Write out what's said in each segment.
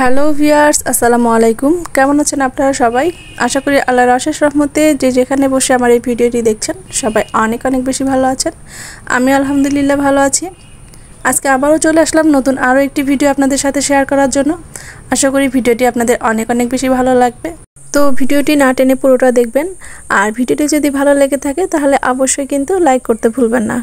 Hello viewers আসসালামু আলাইকুম কেমন আছেন আপনারা সবাই আশা করি আল্লাহ আশেষ রহমতে যে যেখানে বসে আমার এই ভিডিওটি দেখছেন সবাই অনেক অনেক বেশি ভালো আছেন আমি আলহামদুলিল্লাহ ভালো আছি আজকে আবারও চলে আসলাম নতুন আরও একটি ভিডিও আপনাদের সাথে শেয়ার করার জন্য আশা করি ভিডিওটি আপনাদের অনেক অনেক বেশি ভালো লাগবে তো ভিডিওটি না টেনে পুরোটা দেখবেন আর ভিডিওটি যদি ভালো লেগে থাকে তাহলে অবশ্যই কিন্তু লাইক করতে ভুলবেন না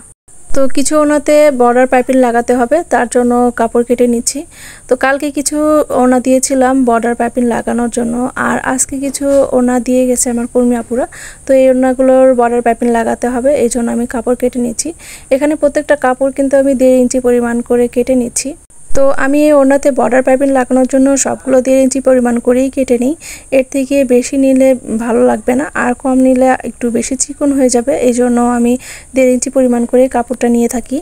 তো কিছু ওনাতে বর্ডার পাইপিং লাগাতে হবে তার জন্য কাপড় কেটে নিচ্ছি তো কালকে কিছু ওনা দিয়েছিলাম বর্ডার পাইপিং লাগানোর জন্য আর আজকে কিছু ওনা দিয়ে গেছে আমার কর্মী আপুরা তো এই ওনাগুলোর বর্ডার পাইপিং লাগাতে হবে এই জন্য আমি কাপড় কেটে নিচ্ছি এখানে প্রত্যেকটা কাপড় কিন্তু আমি দেড় ইঞ্চি পরিমাণ করে কেটে নিচ্ছি তো আমি এই ওড়নাতে বর্ডার পাইপিং লাগানোর জন্য সবগুলো দেড় ইঞ্চি পরিমাণ করেই কেটে নিই এর থেকে বেশি নিলে ভালো লাগবে না আর কম নিলে একটু বেশি চিকন হয়ে যাবে এই জন্য আমি দেড় ইঞ্চি পরিমাণ করে কাপড়টা নিয়ে থাকি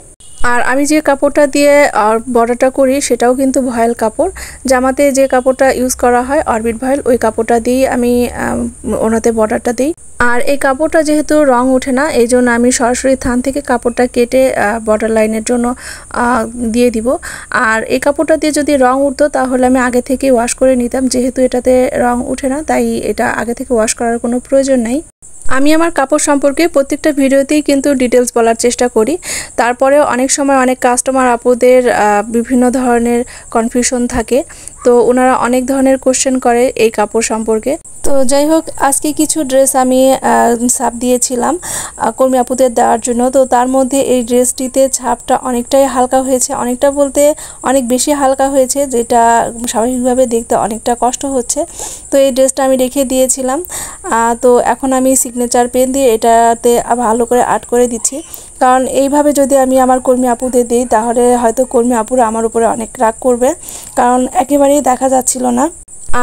আর আমি যে কাপড়টা দিয়ে বর্ডারটা করি সেটাও কিন্তু ভয়েল কাপড় জামাতে যে কাপড়টা ইউজ করা হয় অরবিট ভয়েল ওই কাপড়টা দিয়েই আমি ওনাতে বর্ডারটা দিই আর এই কাপড়টা যেহেতু রং ওঠে না এই জন্য আমি সরাসরি থান থেকে কাপড়টা কেটে বর্ডার লাইনের জন্য দিয়ে দিব আর এই কাপড়টা দিয়ে যদি রং উঠতো তাহলে আমি আগে থেকে ওয়াশ করে নিতাম যেহেতু এটাতে রং উঠে না তাই এটা আগে থেকে ওয়াশ করার কোনো প্রয়োজন নেই আমি আমার কাপড় সম্পর্কে প্রত্যেকটা ভিডিওতেই কিন্তু ডিটেলস বলার চেষ্টা করি তারপরে অনেক সময় অনেক কাস্টমার আপুদের বিভিন্ন ধরনের কনফিউশন থাকে তো ওনারা অনেক ধরনের কোশ্চেন করে এই কাপড় সম্পর্কে তো যাই হোক আজকে কিছু ড্রেস আমি ছাপ দিয়েছিলাম কর্মী আপুদের দেওয়ার জন্য তো তার মধ্যে এই ড্রেসটিতে ছাপটা অনেকটাই হালকা হয়েছে অনেকটা বলতে অনেক বেশি হালকা হয়েছে যেটা স্বাভাবিকভাবে দেখতে অনেকটা কষ্ট হচ্ছে তো এই ড্রেসটা আমি রেখে দিয়েছিলাম তো এখন আমি সিগনেচার পেন দিয়ে এটাতে ভালো করে আর্ট করে দিচ্ছি কারণ এইভাবে যদি আমি আমার কর্মী আপুদের দিই তাহলে হয়তো কর্মী আপুরা আমার উপরে অনেক রাগ করবে কারণ একেবারেই দেখা যাচ্ছিল না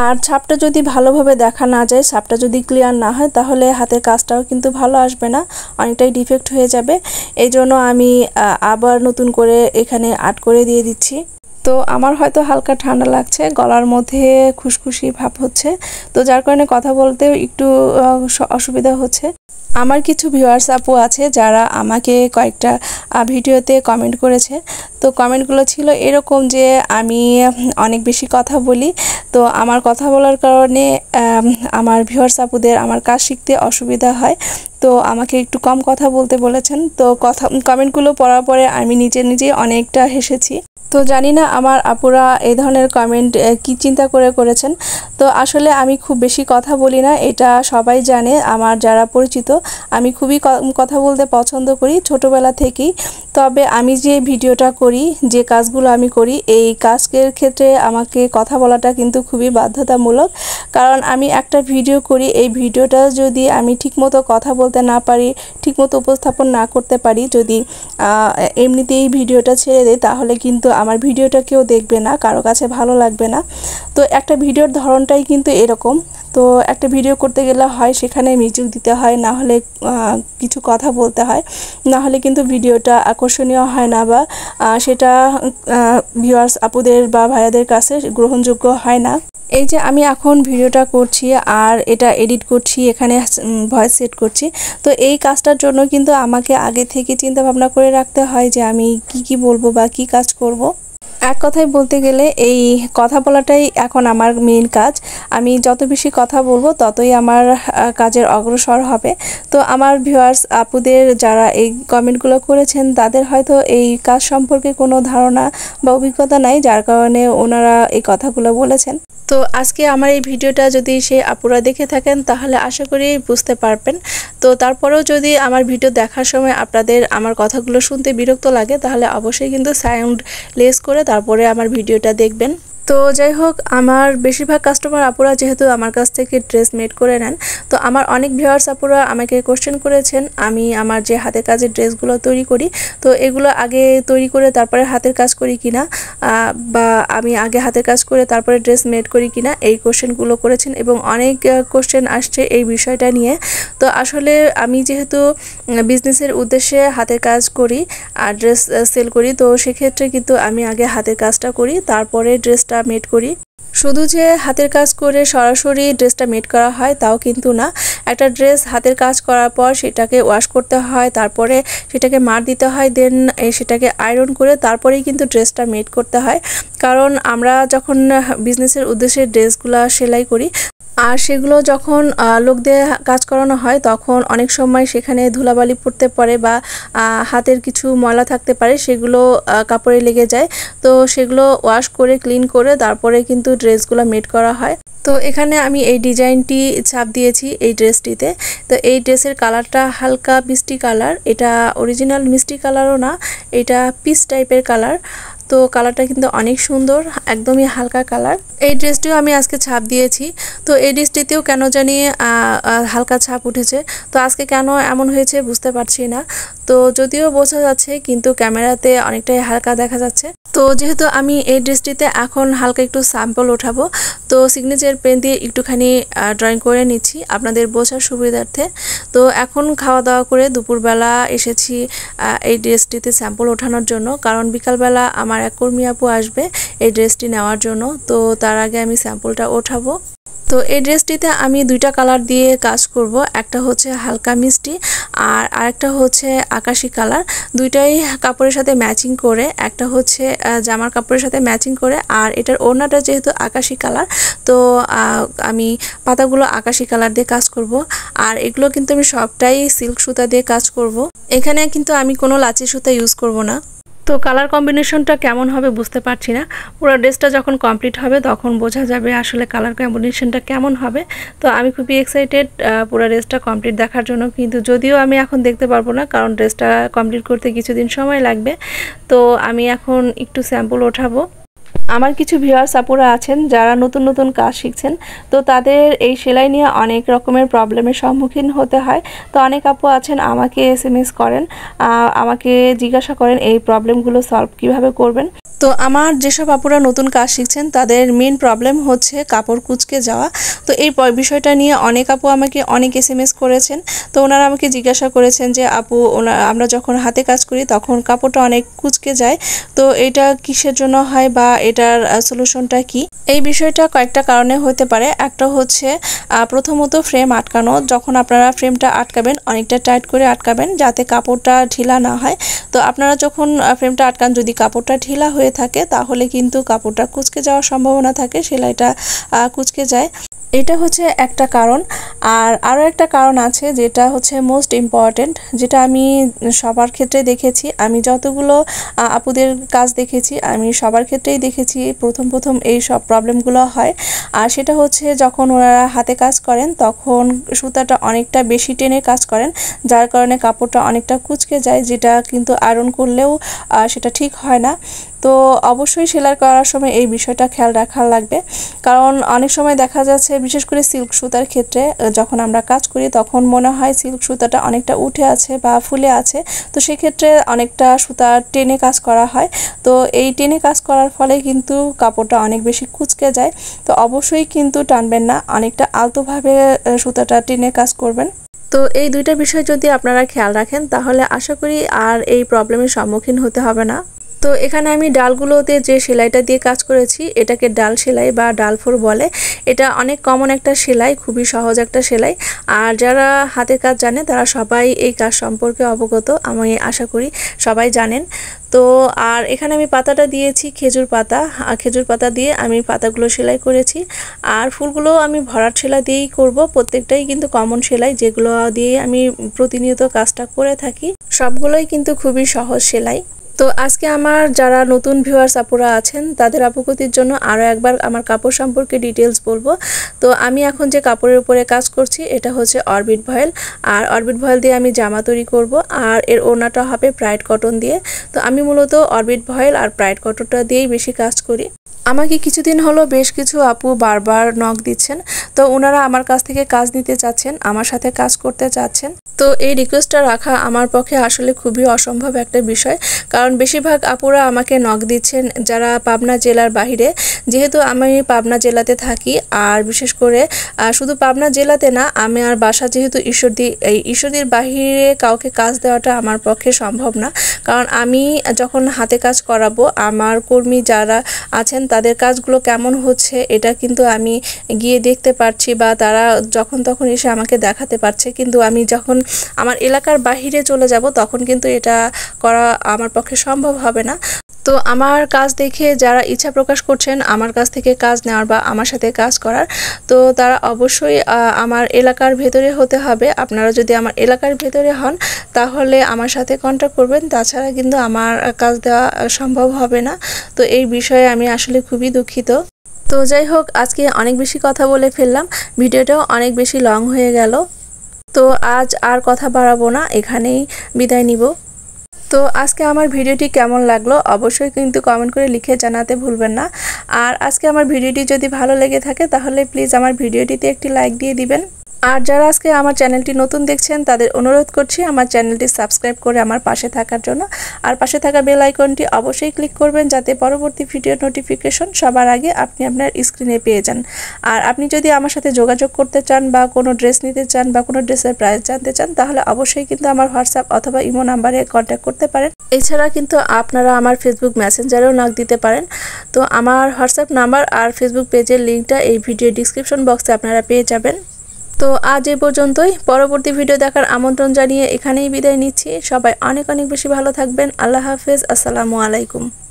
আর ছাপটা যদি ভালোভাবে দেখা না যায় ছাপটা যদি ক্লিয়ার না হয় তাহলে হাতের কাজটাও কিন্তু ভালো আসবে না অনেকটাই ডিফেক্ট হয়ে যাবে এই জন্য আমি আবার নতুন করে এখানে আর্ট করে দিয়ে দিচ্ছি তো আমার হয়তো হালকা ঠান্ডা লাগছে গলার মধ্যে খুশখুশি ভাব হচ্ছে তো যার কারণে কথা বলতে একটু অসুবিধা হচ্ছে আমার কিছু ভিউয়ার্স আপু আছে যারা আমাকে কয়েকটা ভিডিওতে কমেন্ট করেছে তো কমেন্টগুলো ছিল এরকম যে আমি অনেক বেশি কথা বলি তো আমার কথা বলার কারণে আমার ভিউয়ার্স আপুদের আমার কাজ শিখতে অসুবিধা হয় তো আমাকে একটু কম কথা বলতে বলেছেন তো কথা কমেন্টগুলো পড়ার পরে আমি নিজে নিজে অনেকটা হেসেছি তো জানি না আমার আপুরা এই ধরনের কমেন্ট কি চিন্তা করে করেছেন তো আসলে আমি খুব বেশি কথা বলি না এটা সবাই জানে আমার যারা পরিচিত আমি খুবই কথা বলতে পছন্দ করি ছোটবেলা থেকেই তবে আমি যে ভিডিওটা করি যে কাজগুলো আমি করি এই কাজের ক্ষেত্রে আমাকে কথা বলাটা কিন্তু খুবই বাধ্যতামূলক কারণ আমি একটা ভিডিও করি এই ভিডিওটা যদি আমি ঠিকমতো কথা বল বলতে না পারি ঠিকমতো উপস্থাপন না করতে পারি যদি এমনিতেই ভিডিওটা ছেড়ে দেয় তাহলে কিন্তু আমার ভিডিওটা কেউ দেখবে না কারো কাছে ভালো লাগবে না তো একটা ভিডিওর ধরনটাই কিন্তু এরকম তো একটা ভিডিও করতে গেলে হয় সেখানে মিউজিক দিতে হয় না হলে কিছু কথা বলতে হয় না হলে কিন্তু ভিডিওটা আকর্ষণীয় হয় না বা সেটা ভিউয়ার্স আপুদের বা ভাইয়াদের কাছে গ্রহণযোগ্য হয় না এই যে আমি এখন ভিডিওটা করছি আর এটা এডিট করছি এখানে ভয়েস সেট করছি তো এই কাজটার জন্য কিন্তু আমাকে আগে থেকে চিন্তা ভাবনা করে রাখতে হয় যে আমি কি কি বলবো বা কি কাজ করব। এক কথায় বলতে গেলে এই কথা বলাটাই এখন আমার মেইন কাজ আমি যত বেশি কথা বলবো ততই আমার কাজের অগ্রসর হবে তো আমার ভিউয়ার্স আপুদের যারা এই কমেন্টগুলো করেছেন তাদের হয়তো এই কাজ সম্পর্কে কোনো ধারণা বা অভিজ্ঞতা নাই যার কারণে ওনারা এই কথাগুলো বলেছেন তো আজকে আমার এই ভিডিওটা যদি সে আপুরা দেখে থাকেন তাহলে আশা করি বুঝতে পারবেন তো তারপরেও যদি আমার ভিডিও দেখার সময় আপনাদের আমার কথাগুলো শুনতে বিরক্ত লাগে তাহলে অবশ্যই কিন্তু সাউন্ড লেস করে তারপরে আমার ভিডিওটা দেখবেন তো যাই হোক আমার বেশিরভাগ কাস্টমার আপুরা যেহেতু আমার কাছ থেকে ড্রেস মেড করে নেন তো আমার অনেক ভিউয়ার্স আপুরা আমাকে কোশ্চেন করেছেন আমি আমার যে হাতের কাজের ড্রেসগুলো তৈরি করি তো এগুলো আগে তৈরি করে তারপরে হাতের কাজ করি কিনা বা আমি আগে হাতের কাজ করে তারপরে ড্রেস মেড করি কিনা এই কোশ্চেনগুলো করেছেন এবং অনেক কোশ্চেন আসছে এই বিষয়টা নিয়ে তো আসলে আমি যেহেতু বিজনেসের উদ্দেশ্যে হাতের কাজ করি আর ড্রেস সেল করি তো সেক্ষেত্রে কিন্তু আমি আগে হাতের কাজটা করি তারপরে ড্রেসটা ড্রেসটা মেড করি শুধু যে হাতের কাজ করে সরাসরি ড্রেসটা মেড করা হয় তাও কিন্তু না একটা ড্রেস হাতের কাজ করার পর সেটাকে ওয়াশ করতে হয় তারপরে সেটাকে মার দিতে হয় দেন সেটাকে আয়রন করে তারপরেই কিন্তু ড্রেসটা মেড করতে হয় কারণ আমরা যখন বিজনেসের উদ্দেশ্যে ড্রেসগুলো সেলাই করি আর সেগুলো যখন লোক দিয়ে কাজ করানো হয় তখন অনেক সময় সেখানে ধুলাবালি পড়তে পারে বা হাতের কিছু ময়লা থাকতে পারে সেগুলো কাপড়ে লেগে যায় তো সেগুলো ওয়াশ করে ক্লিন করে তারপরে কিন্তু ড্রেসগুলো মেড করা হয় তো এখানে আমি এই ডিজাইনটি ছাপ দিয়েছি এই ড্রেসটিতে তো এই ড্রেসের কালারটা হালকা মিষ্টি কালার এটা অরিজিনাল মিষ্টি কালারও না এটা পিস টাইপের কালার তো কালারটা কিন্তু অনেক সুন্দর একদমই হালকা কালার এই ড্রেসটিও আমি আজকে ছাপ দিয়েছি তো এই ড্রেসটিতেও কেন জানি হালকা ছাপ উঠেছে তো আজকে কেন এমন হয়েছে বুঝতে পারছি না তো যদিও বোঝা যাচ্ছে কিন্তু ক্যামেরাতে অনেকটাই হালকা দেখা যাচ্ছে তো যেহেতু আমি এই ড্রেসটিতে এখন হালকা একটু স্যাম্পল ওঠাবো তো সিগনেচার পেন দিয়ে একটুখানি ড্রয়িং করে নিচ্ছি আপনাদের বোঝার সুবিধার্থে তো এখন খাওয়া দাওয়া করে দুপুরবেলা এসেছি এই ড্রেসটিতে স্যাম্পল ওঠানোর জন্য কারণ বিকালবেলা আমার এক কর্মী আপু আসবে এই ড্রেসটি নেওয়ার জন্য তো তার আগে আমি স্যাম্পলটা ওঠাবো তো এই ড্রেসটিতে আমি দুইটা কালার দিয়ে কাজ করব একটা হচ্ছে হালকা মিষ্টি আর আরেকটা হচ্ছে আকাশি কালার দুইটাই কাপড়ের সাথে ম্যাচিং করে একটা হচ্ছে জামার কাপড়ের সাথে ম্যাচিং করে আর এটার ওড়নাটা যেহেতু আকাশি কালার তো আমি পাতাগুলো আকাশি কালার দিয়ে কাজ করব আর এগুলো কিন্তু আমি সবটাই সিল্ক সুতা দিয়ে কাজ করব এখানে কিন্তু আমি কোনো লাচি সুতা ইউজ করব না তো কালার কম্বিনেশনটা কেমন হবে বুঝতে পারছি না পুরো ড্রেসটা যখন কমপ্লিট হবে তখন বোঝা যাবে আসলে কালার কম্বিনেশনটা কেমন হবে তো আমি খুবই এক্সাইটেড পুরো ড্রেসটা কমপ্লিট দেখার জন্য কিন্তু যদিও আমি এখন দেখতে পারবো না কারণ ড্রেসটা কমপ্লিট করতে কিছুদিন সময় লাগবে তো আমি এখন একটু স্যাম্পল ওঠাবো আমার কিছু ভিওয়ার সাপোরা আছেন যারা নতুন নতুন কাজ শিখছেন তো তাদের এই সেলাই নিয়ে অনেক রকমের প্রবলেমের সম্মুখীন হতে হয় তো অনেক আপু আছেন আমাকে এস করেন আমাকে জিজ্ঞাসা করেন এই প্রবলেমগুলো সলভ কিভাবে করবেন তো আমার যেসব আপুরা নতুন কাজ শিখছেন তাদের মেন প্রবলেম হচ্ছে কাপড় কুচকে যাওয়া তো এই বিষয়টা নিয়ে অনেক আপু আমাকে অনেক এস এম এস করেছেন তো ওনারা আমাকে জিজ্ঞাসা করেছেন যে আপু আমরা যখন হাতে কাজ করি তখন কাপড়টা অনেক কুচকে যায় তো এটা কিসের জন্য হয় বা এটার সলিউশনটা কি এই বিষয়টা কয়েকটা কারণে হতে পারে একটা হচ্ছে প্রথমত ফ্রেম আটকানো যখন আপনারা ফ্রেমটা আটকাবেন অনেকটা টাইট করে আটকাবেন যাতে কাপড়টা ঢিলা না হয় তো আপনারা যখন ফ্রেমটা আটকান যদি কাপড়টা ঢিলা হয়ে থাকে তাহলে কিন্তু কাপড়টা কুচকে যাওয়ার সম্ভাবনা থাকে সেলাইটা কুচকে যায় এটা হচ্ছে একটা কারণ আর আরও একটা কারণ আছে যেটা হচ্ছে মোস্ট ইম্পর্ট্যান্ট যেটা আমি সবার ক্ষেত্রে দেখেছি আমি যতগুলো আপুদের কাজ দেখেছি আমি সবার ক্ষেত্রেই দেখেছি দেখেছি প্রথম প্রথম এই সব প্রবলেমগুলো হয় আর সেটা হচ্ছে যখন ওনারা হাতে কাজ করেন তখন সুতাটা অনেকটা বেশি টেনে কাজ করেন যার কারণে কাপড়টা অনেকটা কুচকে যায় যেটা কিন্তু আয়রন করলেও সেটা ঠিক হয় না তো অবশ্যই সেলাই করার সময় এই বিষয়টা খেয়াল রাখা লাগবে কারণ অনেক সময় দেখা যাচ্ছে বিশেষ করে সিল্ক সুতার ক্ষেত্রে যখন আমরা কাজ করি তখন মনে হয় সিল্ক সুতাটা অনেকটা উঠে আছে বা ফুলে আছে তো সেক্ষেত্রে অনেকটা সুতা টেনে কাজ করা হয় তো এই টেনে কাজ করার ফলে কিন্তু কাপড়টা অনেক বেশি কুচকে যায় তো অবশ্যই কিন্তু টানবেন না অনেকটা আলতোভাবে সুতাটা টেনে কাজ করবেন তো এই দুইটা বিষয় যদি আপনারা খেয়াল রাখেন তাহলে আশা করি আর এই প্রবলেমের সম্মুখীন হতে হবে না এখানে আমি ডালগুলোতে যে সেলাইটা দিয়ে কাজ করেছি এটাকে ডাল সেলাই বা ফোর বলে এটা অনেক কমন একটা সেলাই খুবই সহজ একটা সেলাই আর যারা হাতের কাজ জানে তারা সবাই এই কাজ সম্পর্কে অবগত আমি আশা করি সবাই জানেন তো আর এখানে আমি পাতাটা দিয়েছি খেজুর পাতা খেজুর পাতা দিয়ে আমি পাতাগুলো সেলাই করেছি আর ফুলগুলো আমি ভরাট সেলাই দিয়েই করব প্রত্যেকটাই কিন্তু কমন সেলাই যেগুলো দিয়ে আমি প্রতিনিয়ত কাজটা করে থাকি সবগুলোই কিন্তু খুবই সহজ সেলাই তো আজকে আমার যারা নতুন ভিউয়ার্স আপুরা আছেন তাদের আপুগতির জন্য আরও একবার আমার কাপড় সম্পর্কে ডিটেলস বলবো তো আমি এখন যে কাপড়ের উপরে কাজ করছি এটা হচ্ছে অরবিট ভয়েল আর অরবিট ভয়েল দিয়ে আমি জামা তৈরি করব আর এর ওনাটা হবে প্রাইড কটন দিয়ে তো আমি মূলত অরবিট ভয়েল আর প্রাইড কটনটা দিয়েই বেশি কাজ করি আমাকে কিছুদিন হলো বেশ কিছু আপু বারবার নখ দিচ্ছেন তো ওনারা আমার কাছ থেকে কাজ নিতে চাচ্ছেন আমার সাথে কাজ করতে চাচ্ছেন তো এই রিকোয়েস্টটা রাখা আমার পক্ষে আসলে খুবই অসম্ভব একটা বিষয় কারণ বেশিরভাগ আপুরা আমাকে নখ দিচ্ছেন যারা পাবনা জেলার বাহিরে যেহেতু আমি পাবনা জেলাতে থাকি আর বিশেষ করে শুধু পাবনা জেলাতে না আমি আর বাসা যেহেতু ঈশ্বরদী এই ঈশ্বরদীর বাহিরে কাউকে কাজ দেওয়াটা আমার পক্ষে সম্ভব না কারণ আমি যখন হাতে কাজ করাবো আমার কর্মী যারা আছেন তাদের কাজগুলো কেমন হচ্ছে এটা কিন্তু আমি গিয়ে দেখতে পারছি বা তারা যখন তখন এসে আমাকে দেখাতে পারছে কিন্তু আমি যখন আমার এলাকার বাহিরে চলে যাব তখন কিন্তু এটা করা আমার পক্ষে সম্ভব হবে না তো আমার কাজ দেখে যারা ইচ্ছা প্রকাশ করছেন আমার কাছ থেকে কাজ নেওয়ার বা আমার সাথে কাজ করার তো তারা অবশ্যই আমার এলাকার ভেতরে হতে হবে আপনারা যদি আমার এলাকার ভেতরে হন তাহলে আমার সাথে কন্ট্যাক্ট করবেন তাছাড়া কিন্তু আমার কাজ দেওয়া সম্ভব হবে না তো এই বিষয়ে আমি আসলে খুবই দুঃখিত তো যাই হোক আজকে অনেক বেশি কথা বলে ফেললাম ভিডিওটাও অনেক বেশি লং হয়ে গেল তো আজ আর কথা বাড়াবো না এখানেই বিদায় নিব তো আজকে আমার ভিডিওটি কেমন লাগলো অবশ্যই কিন্তু কমেন্ট করে লিখে জানাতে ভুলবেন না আর আজকে আমার ভিডিওটি যদি ভালো লেগে থাকে তাহলে প্লিজ আমার ভিডিওটিতে একটি লাইক দিয়ে দিবেন আর যারা আজকে আমার চ্যানেলটি নতুন দেখছেন তাদের অনুরোধ করছি আমার চ্যানেলটি সাবস্ক্রাইব করে আমার পাশে থাকার জন্য আর পাশে থাকা বেল আইকনটি অবশ্যই ক্লিক করবেন যাতে পরবর্তী ভিডিও নোটিফিকেশন সবার আগে আপনি আপনার স্ক্রিনে পেয়ে যান আর আপনি যদি আমার সাথে যোগাযোগ করতে চান বা কোনো ড্রেস নিতে চান বা কোনো ড্রেসের প্রাইস জানতে চান তাহলে অবশ্যই কিন্তু আমার হোয়াটসঅ্যাপ অথবা ইমো নাম্বারে কন্ট্যাক্ট করতে পারেন এছাড়া কিন্তু আপনারা আমার ফেসবুক মেসেঞ্জারেও নাক দিতে পারেন তো আমার হোয়াটসঅ্যাপ নাম্বার আর ফেসবুক পেজের লিঙ্কটা এই ভিডিও ডিসক্রিপশন বক্সে আপনারা পেয়ে যাবেন তো আজ এ পর্যন্তই পরবর্তী ভিডিও দেখার আমন্ত্রণ জানিয়ে এখানেই বিদায় নিচ্ছি সবাই অনেক অনেক বেশি ভালো থাকবেন আল্লাহ হাফেজ আসসালামু আলাইকুম